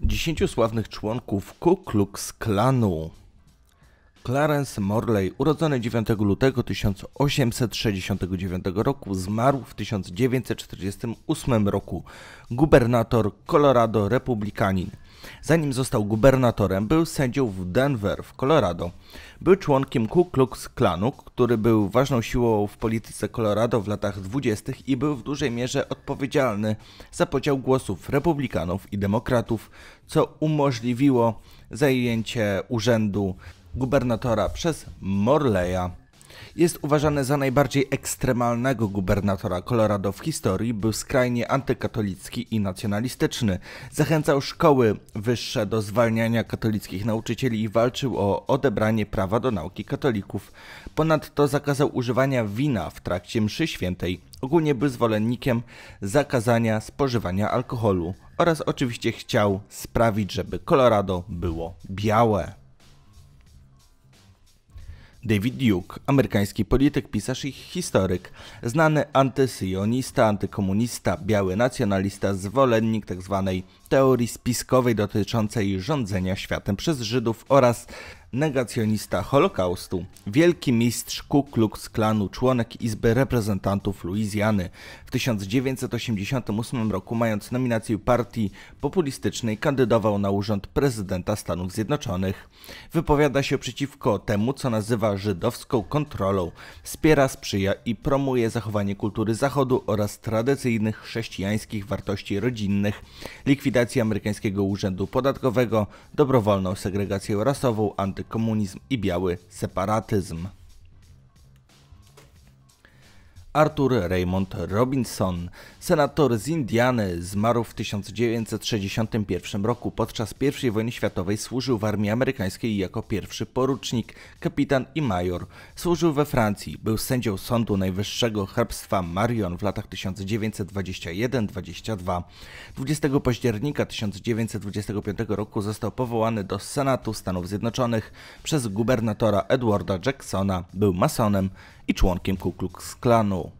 Dziesięciu sławnych członków Ku Klux Klanu. Clarence Morley, urodzony 9 lutego 1869 roku, zmarł w 1948 roku. Gubernator Colorado, republikanin. Zanim został gubernatorem, był sędzią w Denver w Colorado. Był członkiem Ku Klux Klanu, który był ważną siłą w polityce Colorado w latach dwudziestych i był w dużej mierze odpowiedzialny za podział głosów republikanów i demokratów, co umożliwiło zajęcie urzędu gubernatora przez Morleya. Jest uważany za najbardziej ekstremalnego gubernatora Colorado w historii, był skrajnie antykatolicki i nacjonalistyczny. Zachęcał szkoły wyższe do zwalniania katolickich nauczycieli i walczył o odebranie prawa do nauki katolików. Ponadto zakazał używania wina w trakcie mszy świętej. Ogólnie był zwolennikiem zakazania spożywania alkoholu oraz oczywiście chciał sprawić, żeby Colorado było białe. David Duke, amerykański polityk, pisarz i historyk, znany antysyjonista, antykomunista, biały nacjonalista, zwolennik tzw. Tak teorii spiskowej dotyczącej rządzenia światem przez Żydów oraz negacjonista Holokaustu, wielki mistrz Ku Klux Klanu, członek Izby Reprezentantów Luizjany. W 1988 roku, mając nominację partii populistycznej, kandydował na urząd prezydenta Stanów Zjednoczonych. Wypowiada się przeciwko temu, co nazywa żydowską kontrolą, wspiera, sprzyja i promuje zachowanie kultury Zachodu oraz tradycyjnych chrześcijańskich wartości rodzinnych, likwidację amerykańskiego urzędu podatkowego, dobrowolną segregację rasową, antykomunizm i biały separatyzm. Arthur Raymond Robinson, senator z Indiany, zmarł w 1961 roku. Podczas I wojny światowej służył w armii amerykańskiej jako pierwszy porucznik, kapitan i major. Służył we Francji, był sędzią Sądu Najwyższego herbstwa Marion w latach 1921-22. 20 października 1925 roku został powołany do Senatu Stanów Zjednoczonych przez gubernatora Edwarda Jacksona. Był masonem, i członkiem Ku Klux Klanu.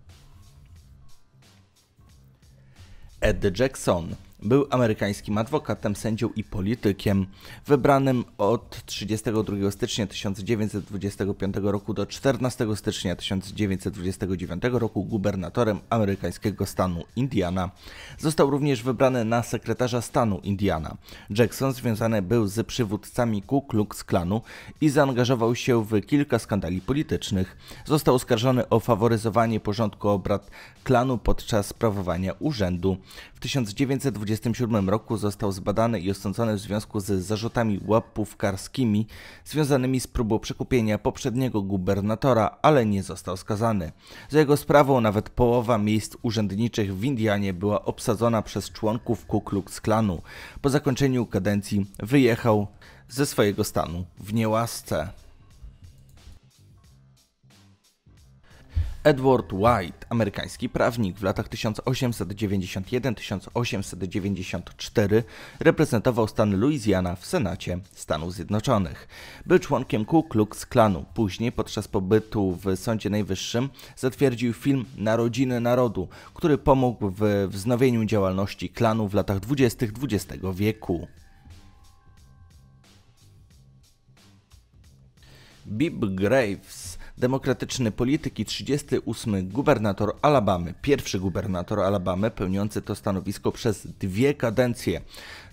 Ed Jackson był amerykańskim adwokatem, sędzią i politykiem, wybranym od 32 stycznia 1925 roku do 14 stycznia 1929 roku gubernatorem amerykańskiego stanu Indiana. Został również wybrany na sekretarza stanu Indiana. Jackson związany był z przywódcami Ku Klux Klanu i zaangażował się w kilka skandali politycznych. Został oskarżony o faworyzowanie porządku obrad klanu podczas sprawowania urzędu. W 1920 1927 roku został zbadany i osądzony w związku z zarzutami łapówkarskimi związanymi z próbą przekupienia poprzedniego gubernatora, ale nie został skazany. Za jego sprawą nawet połowa miejsc urzędniczych w Indianie była obsadzona przez członków Ku Klux Klanu. Po zakończeniu kadencji wyjechał ze swojego stanu w niełasce. Edward White, amerykański prawnik, w latach 1891-1894 reprezentował stan Louisiana w Senacie Stanów Zjednoczonych. Był członkiem Ku Klux Klanu. Później, podczas pobytu w Sądzie Najwyższym, zatwierdził film Narodziny Narodu, który pomógł w wznowieniu działalności klanu w latach 20. XX wieku. Bib Graves demokratyczny polityk i 38 gubernator Alabamy, pierwszy gubernator Alabamy pełniący to stanowisko przez dwie kadencje.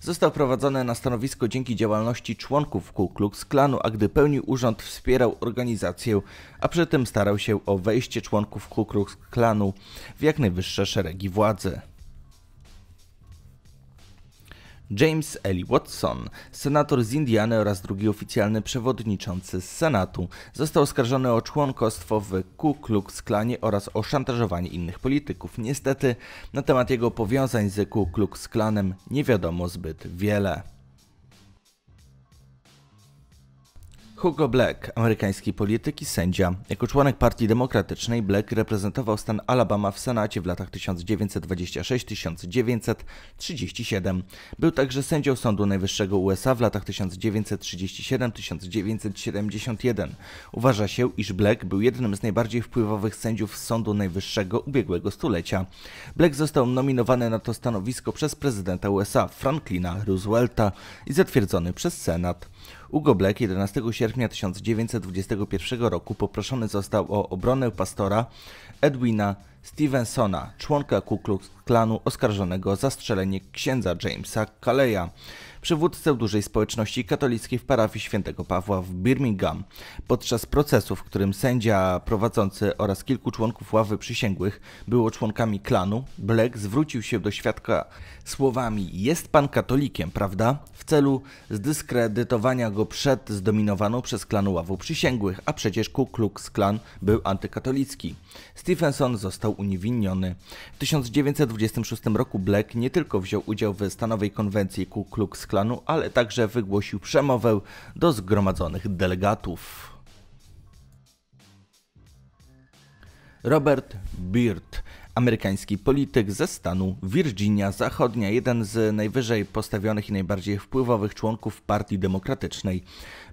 Został prowadzony na stanowisko dzięki działalności członków Ku Klux Klanu, a gdy pełnił urząd wspierał organizację, a przy tym starał się o wejście członków Ku Klux Klanu w jak najwyższe szeregi władzy. James Eli Watson, senator z Indiany oraz drugi oficjalny przewodniczący Senatu, został oskarżony o członkostwo w Ku Klux Klanie oraz o szantażowanie innych polityków. Niestety na temat jego powiązań z Ku Klux Klanem nie wiadomo zbyt wiele. Hugo Black, amerykański polityk i sędzia. Jako członek Partii Demokratycznej Black reprezentował stan Alabama w Senacie w latach 1926-1937. Był także sędzią Sądu Najwyższego USA w latach 1937-1971. Uważa się, iż Black był jednym z najbardziej wpływowych sędziów Sądu Najwyższego ubiegłego stulecia. Black został nominowany na to stanowisko przez prezydenta USA Franklina Roosevelta i zatwierdzony przez Senat. Hugo Black 11 sierpnia sierpnia 1921 roku poproszony został o obronę pastora Edwina Stevensona, członka Ku Klux Klanu oskarżonego za strzelenie księdza Jamesa Kaleya, przywódcę dużej społeczności katolickiej w parafii świętego Pawła w Birmingham. Podczas procesu, w którym sędzia prowadzący oraz kilku członków ławy przysięgłych było członkami klanu, Black zwrócił się do świadka słowami jest pan katolikiem, prawda? w celu zdyskredytowania go przed zdominowaną przez klan ławą przysięgłych, a przecież Ku Klux Klan był antykatolicki. Stephenson został uniewinniony. W 1926 roku Black nie tylko wziął udział w stanowej konwencji Ku Klux Klanu, ale także wygłosił przemowę do zgromadzonych delegatów. Robert Byrd amerykański polityk ze stanu Virginia Zachodnia, jeden z najwyżej postawionych i najbardziej wpływowych członków Partii Demokratycznej.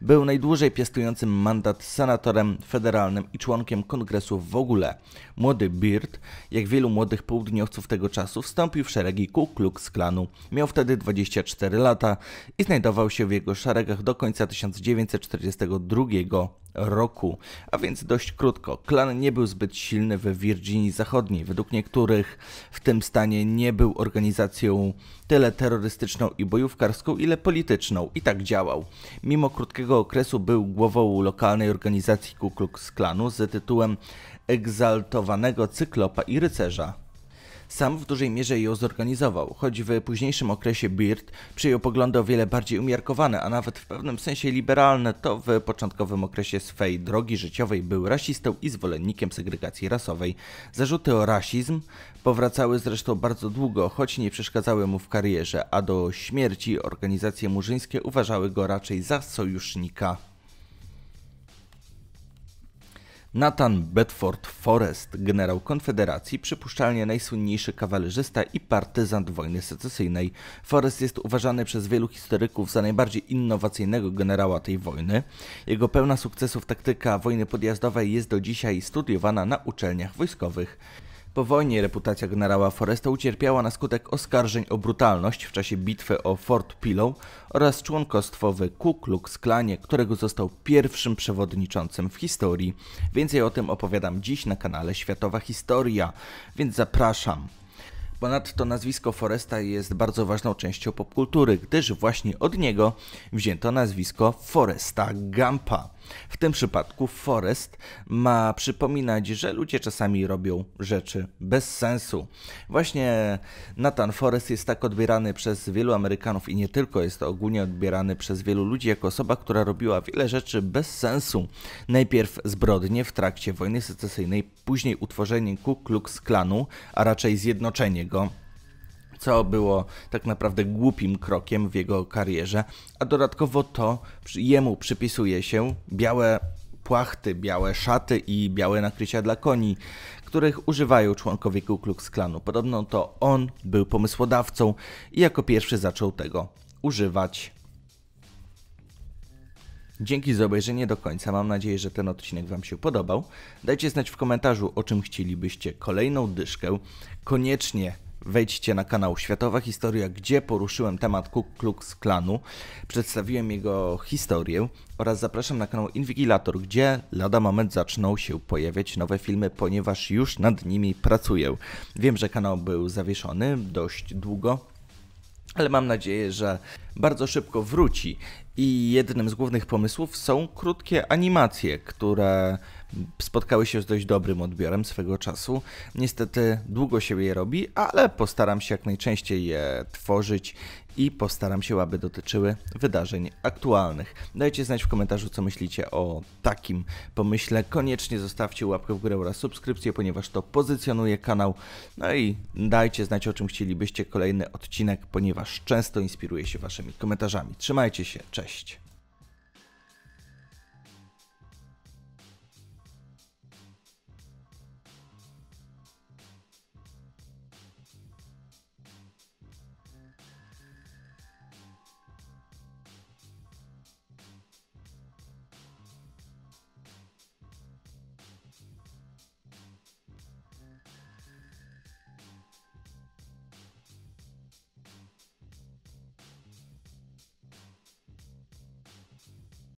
Był najdłużej piastującym mandat senatorem federalnym i członkiem kongresu w ogóle. Młody Beard, jak wielu młodych południowców tego czasu, wstąpił w szeregi Ku Klux Klanu. Miał wtedy 24 lata i znajdował się w jego szeregach do końca 1942 roku, a więc dość krótko. Klan nie był zbyt silny w Virginii Zachodniej. Według niektórych w tym stanie nie był organizacją tyle terrorystyczną i bojówkarską, ile polityczną i tak działał. Mimo krótkiego okresu był głową lokalnej organizacji Ku Klux Klanu z tytułem Egzaltowanego Cyklopa i Rycerza. Sam w dużej mierze ją zorganizował, choć w późniejszym okresie Beard przyjął poglądy o wiele bardziej umiarkowane, a nawet w pewnym sensie liberalne, to w początkowym okresie swej drogi życiowej był rasistą i zwolennikiem segregacji rasowej. Zarzuty o rasizm powracały zresztą bardzo długo, choć nie przeszkadzały mu w karierze, a do śmierci organizacje murzyńskie uważały go raczej za sojusznika. Nathan Bedford Forrest, generał Konfederacji, przypuszczalnie najsłynniejszy kawalerzysta i partyzant wojny secesyjnej. Forrest jest uważany przez wielu historyków za najbardziej innowacyjnego generała tej wojny. Jego pełna sukcesów taktyka wojny podjazdowej jest do dzisiaj studiowana na uczelniach wojskowych. Po wojnie reputacja generała Foresta ucierpiała na skutek oskarżeń o brutalność w czasie bitwy o Fort Pillow oraz członkostwo w Ku Klux Klanie, którego został pierwszym przewodniczącym w historii. Więcej o tym opowiadam dziś na kanale Światowa Historia, więc zapraszam. Ponadto nazwisko Foresta jest bardzo ważną częścią popkultury, gdyż właśnie od niego wzięto nazwisko Foresta Gampa. W tym przypadku Forest ma przypominać, że ludzie czasami robią rzeczy bez sensu. Właśnie Nathan Forest jest tak odbierany przez wielu Amerykanów i nie tylko, jest to ogólnie odbierany przez wielu ludzi jako osoba, która robiła wiele rzeczy bez sensu. Najpierw zbrodnie w trakcie wojny secesyjnej, później utworzenie Ku Klux Klanu, a raczej zjednoczenie go co było tak naprawdę głupim krokiem w jego karierze, a dodatkowo to jemu przypisuje się białe płachty, białe szaty i białe nakrycia dla koni, których używają członkowie Ku Klux Klanu. Podobno to on był pomysłodawcą i jako pierwszy zaczął tego używać. Dzięki za obejrzenie do końca. Mam nadzieję, że ten odcinek Wam się podobał. Dajcie znać w komentarzu, o czym chcielibyście kolejną dyszkę. Koniecznie Wejdźcie na kanał Światowa Historia, gdzie poruszyłem temat Ku Klux Klanu, przedstawiłem jego historię oraz zapraszam na kanał Invigilator, gdzie lada moment zaczną się pojawiać nowe filmy, ponieważ już nad nimi pracuję. Wiem, że kanał był zawieszony dość długo, ale mam nadzieję, że bardzo szybko wróci i jednym z głównych pomysłów są krótkie animacje, które spotkały się z dość dobrym odbiorem swego czasu. Niestety długo się je robi, ale postaram się jak najczęściej je tworzyć i postaram się, aby dotyczyły wydarzeń aktualnych. Dajcie znać w komentarzu, co myślicie o takim pomyśle. Koniecznie zostawcie łapkę w górę oraz subskrypcję, ponieważ to pozycjonuje kanał. No i dajcie znać, o czym chcielibyście kolejny odcinek, ponieważ często inspiruję się waszymi komentarzami. Trzymajcie się, cześć!